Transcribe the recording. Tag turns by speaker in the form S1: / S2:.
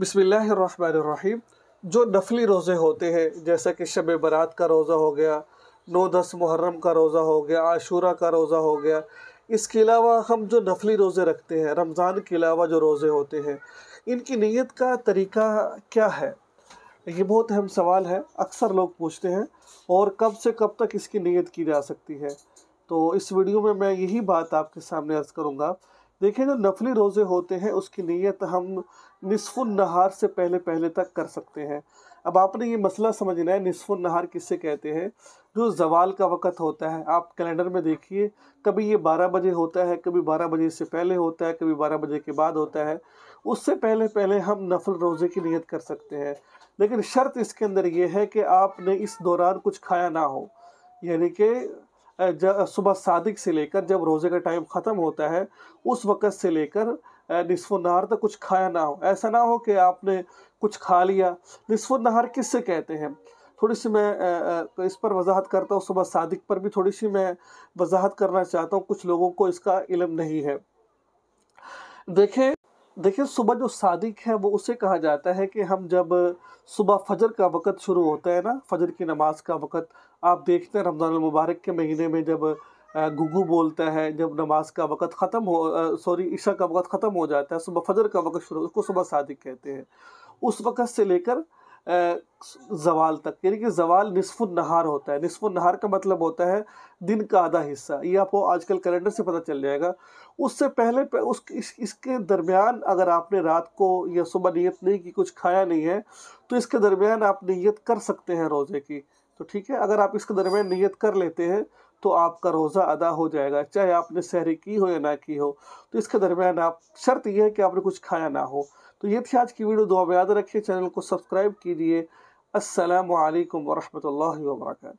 S1: बिसमीम जो नफली रोज़े होते हैं जैसा कि शब बरात का रोज़ा हो गया नौ दस मुहर्रम का रोज़ा हो गया आशूरा का रोज़ा हो गया इसके अलावा हम जो नफली रोज़े रखते हैं रमज़ान के अलावा जो रोज़े होते हैं इनकी नीयत का तरीका क्या है ये बहुत अहम सवाल है अक्सर लोग पूछते हैं और कब से कब तक इसकी नीयत की जा सकती है तो इस वीडियो में मैं यही बात आपके सामने अर्ज़ करूँगा देखिए जो नफली रोज़े होते हैं उसकी नीयत हम निसफुल नहार से पहले पहले तक कर सकते हैं अब आपने ये मसला समझना है निसफुल नहार किससे कहते हैं जो जवाल का वक़्त होता है आप कैलेंडर में देखिए कभी ये बारह बजे होता है कभी बारह बजे से पहले होता है कभी बारह बजे के बाद होता है उससे पहले पहले हम नफल रोज़े की नीयत कर सकते हैं लेकिन शर्त इसके अंदर ये है कि आपने इस दौरान कुछ खाया ना हो यानी कि सुबह सादिक से लेकर जब रोज़े का टाइम ख़त्म होता है उस वक़्त से लेकर निसफ़ नहार तक कुछ खाया ना हो ऐसा ना हो कि आपने कुछ खा लिया निसफ़ नहार किससे कहते हैं थोड़ी सी मैं तो इस पर वजाहत करता हूँ सुबह सादिक पर भी थोड़ी सी मैं वजाहत करना चाहता हूँ कुछ लोगों को इसका इलम नहीं है देखें देखिए सुबह जो सादिक है वो उसे कहा जाता है कि हम जब सुबह फजर का वक़्त शुरू होता है ना फजर की नमाज का वक़्त आप देखते हैं रमज़ान मुबारक के महीने में जब गुगू बोलता है जब नमाज का वक़्त ख़त्म हो सॉरी ईशा का वक़्त ख़त्म हो जाता है सुबह फजर का वक़्त शुरू उसको सुबह सादिक कहते हैं उस वक़्त से लेकर जवाल तक यानी कि जवाल निसफ नहार होता है निसफ नहार का मतलब होता है दिन का आधा हिस्सा ये आपको आजकल कैलेंडर से पता चल जाएगा उससे पहले पे उस इस, इसके दरमियान अगर आपने रात को या सुबह नियत नहीं की कुछ खाया नहीं है तो इसके दरमियान आप नियत कर सकते हैं रोज़े की तो ठीक है अगर आप इसके दरमियान नियत कर लेते हैं तो आपका रोज़ा अदा हो जाएगा चाहे आपने सहरी की हो या ना की हो तो इसके दरमियान आप शर्त यह है कि आपने कुछ खाया ना हो तो ये थी आज की वीडियो दुआ में याद रखिए चैनल को सब्सक्राइब कीजिए असलकम वरहमल वर्का